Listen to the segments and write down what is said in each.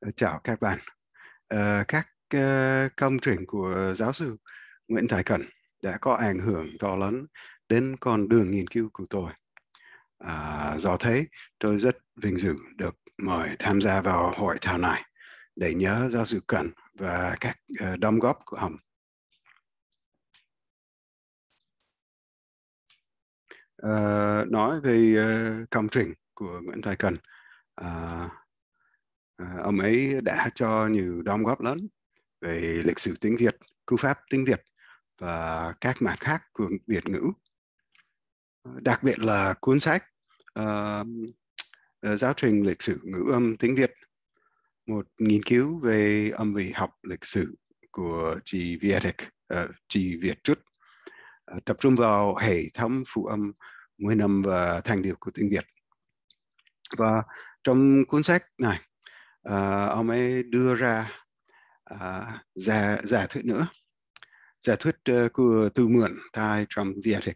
Ờ, chào các bạn. Ờ, các ờ, công trình của giáo sư Nguyễn Thái Cần đã có ảnh hưởng to lớn đến con đường nghiên cứu của tôi. À, do thế, tôi rất vinh dự được mời tham gia vào hội thảo này để nhớ giáo sư Cần và các đóng góp của ông. nói về công trình của Nguyễn Thái Cần À, à, ông ấy đã cho nhiều đóng góp lớn về lịch sử tiếng Việt, cú pháp tiếng Việt và các mặt khác của Việt ngữ. Đặc biệt là cuốn sách uh, Giáo trình lịch sử ngữ âm tiếng Việt, một nghiên cứu về âm vị học lịch sử của chị Việt uh, ờ, chị Việt Trúc, uh, ờ, tập trung vào hệ thống phụ âm nguyên âm và thanh điệu của tiếng Việt. Và trong cuốn sách này uh, ông ấy đưa ra uh, giả giả thuyết nữa giả thuyết uh, của từ mượn tai trong Việt uh,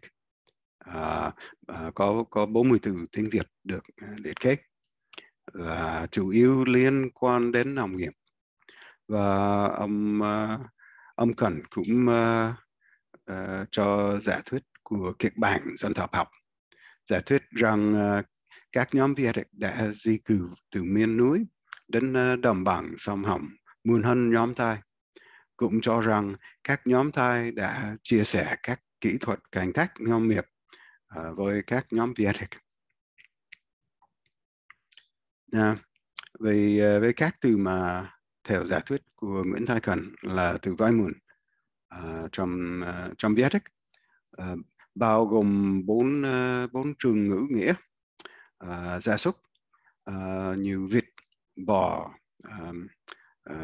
uh, có có 40 từ tiếng Việt được liệt kê và chủ yếu liên quan đến nông nghiệp và ông uh, ông cần cũng uh, uh, cho giả thuyết của kịch bản dân tộc học giả thuyết rằng uh, các nhóm Việt đã di cư từ miền núi đến ờ, đồng bằng sông Hồng muôn hơn nhóm Thai Cũng cho rằng các nhóm Thai đã chia sẻ các kỹ thuật canh tác nông nghiệp ờ, với các nhóm Việt. À, về ờ, với các từ mà theo giả thuyết của Nguyễn Thái Cần là từ vai mùn à, trong à, trong Việt à, bao gồm bốn à, bốn trường ngữ nghĩa Ờ, gia súc à, như vịt bò à, à,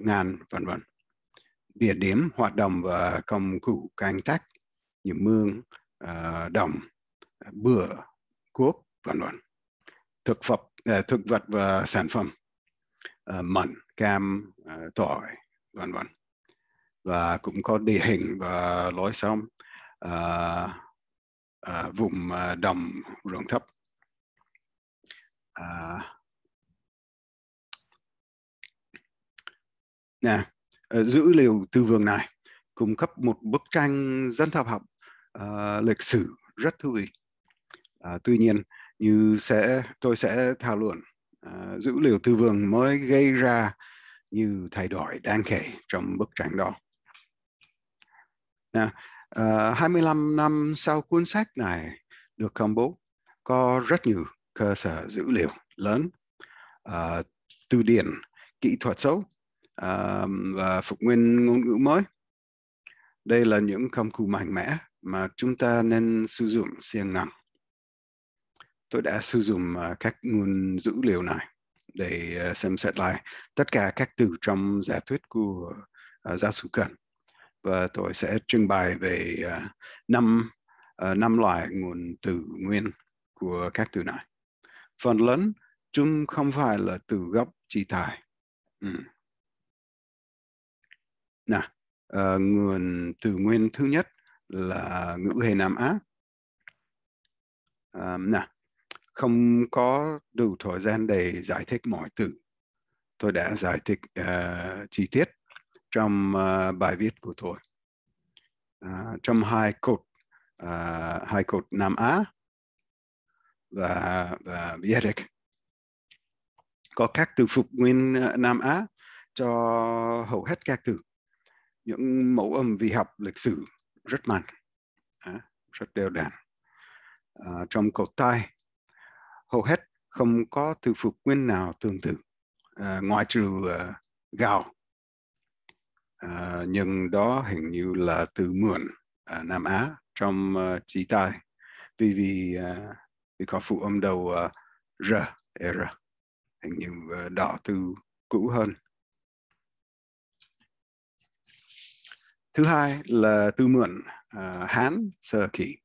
ngàn vân vân địa điểm hoạt động và công cụ canh tác như mương à, đồng bừa cuốc vân vân thực phẩm à, thực vật và sản phẩm à, mận cam à, tỏi vân vân và cũng có địa hình và lối sống à, à, vùng đồng ruộng thấp uh, nè, dữ ờ, liệu tư vườn này cung cấp một bức tranh dân tộc học uh, lịch sử rất thú vị. Uh, tuy nhiên, như sẽ tôi sẽ thảo luận uh, dữ liệu tư vườn mới gây ra như thay đổi đáng kể trong bức tranh đó. Now, uh, 25 năm sau cuốn sách này được công bố, có rất nhiều cơ sở dữ liệu lớn uh, từ điển kỹ thuật số uh, và phục nguyên ngôn ngữ mới đây là những công cụ mạnh mẽ mà chúng ta nên sử dụng siêng năng tôi đã sử dụng ờ, các nguồn dữ liệu này để xem xét lại tất cả các từ trong giả thuyết của giáo sư cần và tôi sẽ trình bày về năm năm loại nguồn từ nguyên của các từ này phần lớn chúng không phải là từ gốc chi tài ừ. nào uh, ờ, nguồn từ nguyên thứ nhất là ngữ hệ nam á uh, ờ, nào không có đủ thời gian để giải thích mọi từ tôi đã giải thích uh, chi tiết trong uh, bài viết của tôi uh, trong hai cột uh, hai cột nam á và, và Biarritz có các từ phục nguyên ờ, Nam Á cho hầu hết các từ những mẫu âm vi học lịch sử rất mạnh rất đều đặn à, ờ, trong cầu tai hầu hết không có từ phục nguyên nào tương tự à, ngoại trừ à, gạo à, nhưng đó hình như là từ mượn à, Nam Á trong à, chỉ tai vì vì à, thì có phụ âm đầu à, r r hình như uh, đỏ từ cũ hơn thứ hai là từ mượn uh, hán sơ kỳ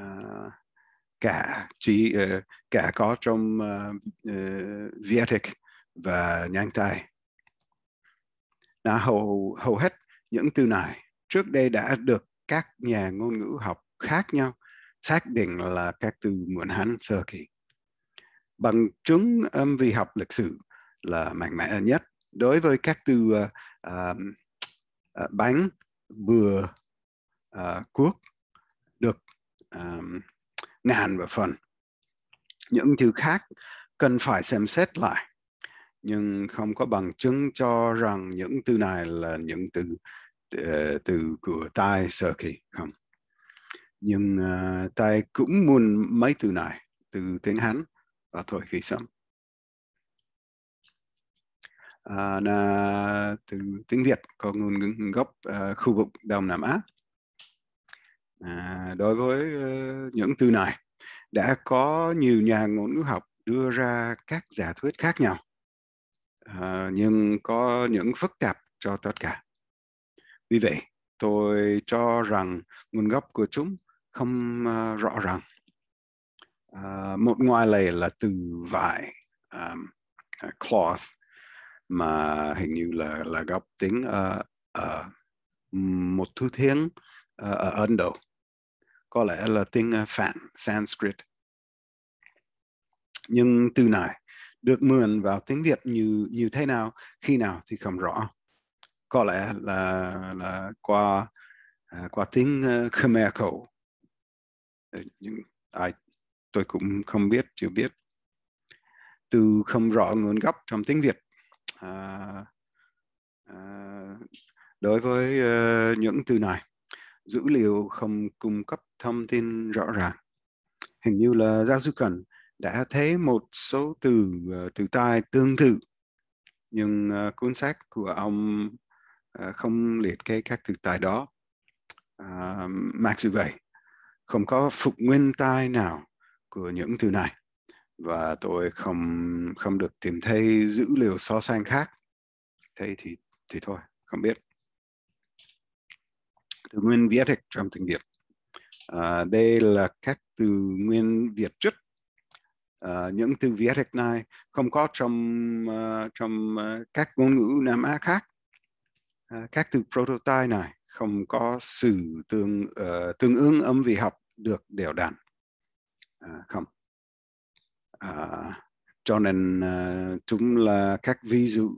uh, cả chỉ uh, cả có trong uh, uh, Vietic và nhanh tay là hầu hầu hết những từ này trước đây đã được các nhà ngôn ngữ học khác nhau xác định là các từ mượn Hán sơ kỳ. Bằng chứng âm um, vi học lịch sử là mạnh mẽ nhất đối với các từ uh, uh, bánh, bừa, uh, cuốc được um, ngàn và phần. Những thứ khác cần phải xem xét lại nhưng không có bằng chứng cho rằng những từ này là những từ ờ, từ của tai sơ kỳ không nhưng uh, tai cũng muốn mấy từ này từ tiếng Hán và thôi khi xong à, là từ tiếng Việt có nguồn gốc uh, khu vực Đông Nam Á à, đối với uh, những từ này đã có nhiều nhà ngôn ngữ học đưa ra các giả thuyết khác nhau à, nhưng có những phức tạp cho tất cả vì vậy tôi cho rằng nguồn gốc của chúng không uh, rõ ràng uh, một ngoài lệ là từ vải um, cloth mà hình như là là gốc tiếng uh, uh, một thứ tiếng uh, ở Ấn Độ có lẽ là tiếng uh, Phạn Sanskrit nhưng từ này được mượn vào tiếng Việt như như thế nào khi nào thì không rõ có lẽ là là qua uh, qua tiếng uh, Khmer cổ Ờ, những ai tôi cũng không biết chưa biết từ không rõ nguồn gốc trong tiếng Việt à, à, đối với uh, những từ này dữ liệu không cung cấp thông tin rõ ràng hình như là giáo sư cần đã thấy một số từ uh, từ tai tương tự nhưng uh, cuốn sách của ông uh, không liệt kê các từ tài đó uh, mặc dù vậy không có phục nguyên tai nào của những từ này và tôi không không được tìm thấy dữ liệu so sánh khác thế thì thì thôi không biết từ nguyên viết trong tiếng việt à, đây là các từ nguyên việt chất à, những từ viết này không có trong uh, trong uh, các ngôn ngữ nam á khác à, các từ prototype này không có sự tương uh, tương ứng âm vị học được đều đặn à, không à, cho nên uh, chúng là các ví dụ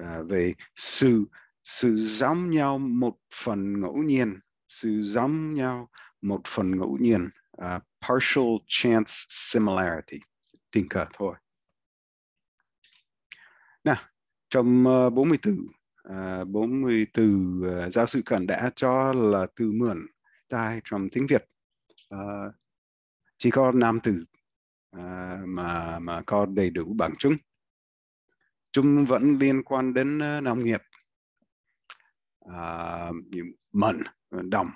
uh, về sự sự giống nhau một phần ngẫu nhiên sự giống nhau một phần ngẫu nhiên uh, partial chance similarity tình cờ thôi nào trong uh, 44 uh, 40 từ giáo sư Cần đã cho là từ mượn tai trong tiếng Việt. Uh, chỉ có 5 từ uh, mà mà có đầy đủ bằng chứng. Chúng vẫn liên quan đến uh, nông nghiệp, uh, mận, đồng.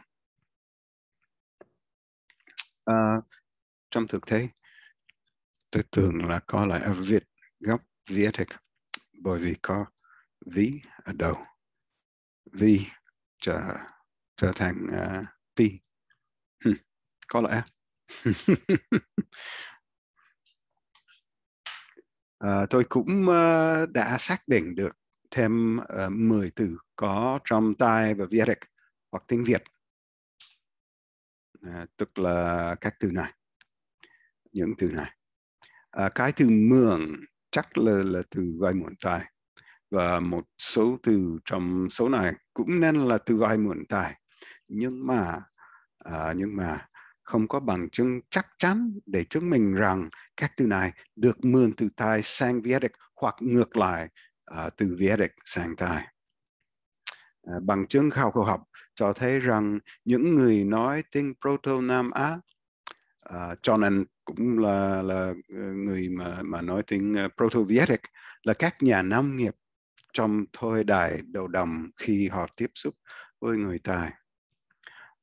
Uh, trong thực tế, tôi tưởng là có lại ở Việt gốc Việt bởi vì có vi ở à, đầu vi trở trở thành uh, pi có lẽ uh, tôi cũng uh, đã xác định được thêm uh, 10 từ có trong tai và Việt hoặc tiếng Việt uh, tức là các từ này những từ này uh, cái từ mường chắc là là từ vai muộn tai và một số từ trong số này cũng nên là từ vay mượn tài nhưng mà à, nhưng mà không có bằng chứng chắc chắn để chứng minh rằng các từ này được mượn từ tài sang Vedic hoặc ngược lại à, từ Vedic sang tài. À, bằng chứng khảo cổ học cho thấy rằng những người nói tiếng Proto Nam Á à, cho nên cũng là là ờ, người mà mà nói tiếng ờ, Proto Vedic là các nhà nông nghiệp trong thời đại đầu đồng khi họ tiếp xúc với người tài.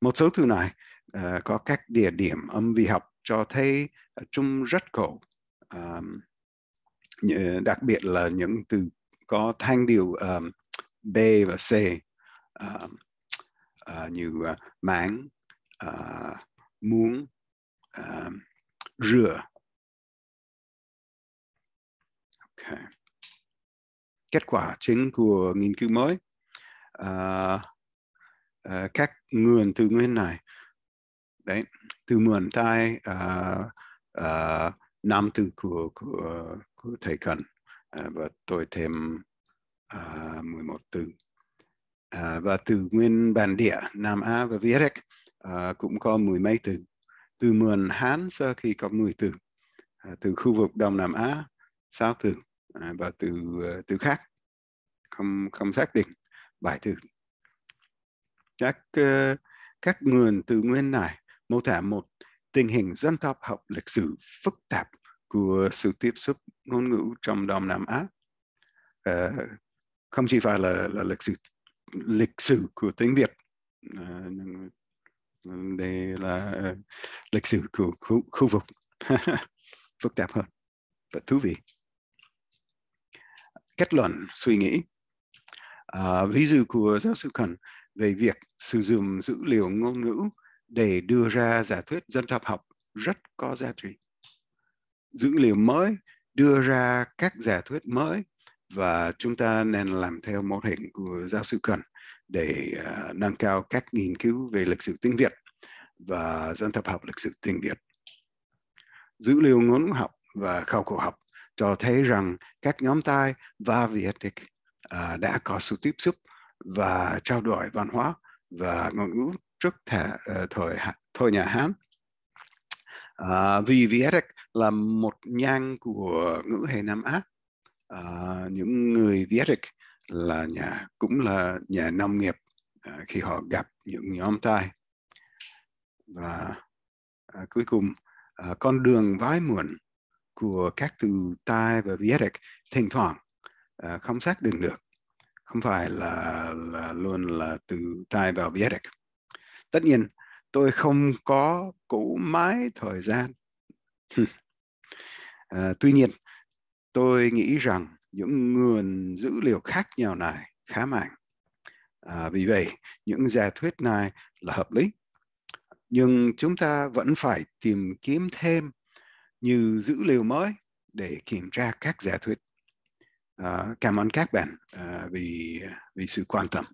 Một số thứ này uh, có các địa điểm âm vi học cho thấy ờ, chúng rất cổ, um, đặc biệt là những từ có thanh điệu um, B và C um, uh, như uh, máng, uh, muốn, uh, rửa, kết quả chính của nghiên cứu mới uh, uh, các nguồn từ nguyên này đấy từ nguồn tai uh, uh, nam từ của của của thầy cần uh, và tôi thêm uh, 11 từ uh, và từ nguyên bản địa Nam Á và Việt uh, cũng có mười mấy từ từ nguồn Hán sơ khi có 10 từ uh, từ khu vực Đông Nam Á sáu từ à, và từ ờ, từ khác không không xác định bài từ các ờ, các nguồn từ nguyên này mô tả một tình hình dân tộc học lịch sử phức tạp của sự tiếp xúc ngôn ngữ trong Đông Nam Á à, không chỉ phải là, là lịch sử lịch sử của tiếng Việt à, đây là lịch sử của khu, khu vực phức tạp hơn và thú vị kết luận suy nghĩ à, ví dụ của giáo sư cần về việc sử dụng dữ liệu ngôn ngữ để đưa ra giả thuyết dân tộc học rất có giá trị dữ liệu mới đưa ra các giả thuyết mới và chúng ta nên làm theo mô hình của giáo sư cần để uh, nâng cao các nghiên cứu về lịch sử tiếng Việt và dân tộc học lịch sử tiếng Việt. Dữ liệu ngôn ngữ học và khảo cổ học cho thấy rằng các nhóm tai và Vietic uh, à, đã có sự tiếp xúc và trao đổi văn hóa và ngôn ngữ trước thể, uh, ờ, thời thời nhà Hán. Uh, vì Vietic là một nhang của ngữ hệ Nam Á. Uh, những người Vietic là nhà cũng là nhà nông nghiệp uh, khi họ gặp những nhóm tai và uh, cuối cùng uh, con đường vái muộn của các từ tai và Vedic thỉnh thoảng uh, không xác định được không phải là, là luôn là từ tai vào Vedic tất nhiên tôi không có cũ mãi thời gian à, tuy nhiên tôi nghĩ rằng những nguồn dữ liệu khác nhau này khá mạnh à, vì vậy những giả thuyết này là hợp lý nhưng chúng ta vẫn phải tìm kiếm thêm như dữ liệu mới để kiểm tra các giả thuyết. À, cảm ơn các bạn à, vì vì sự quan tâm.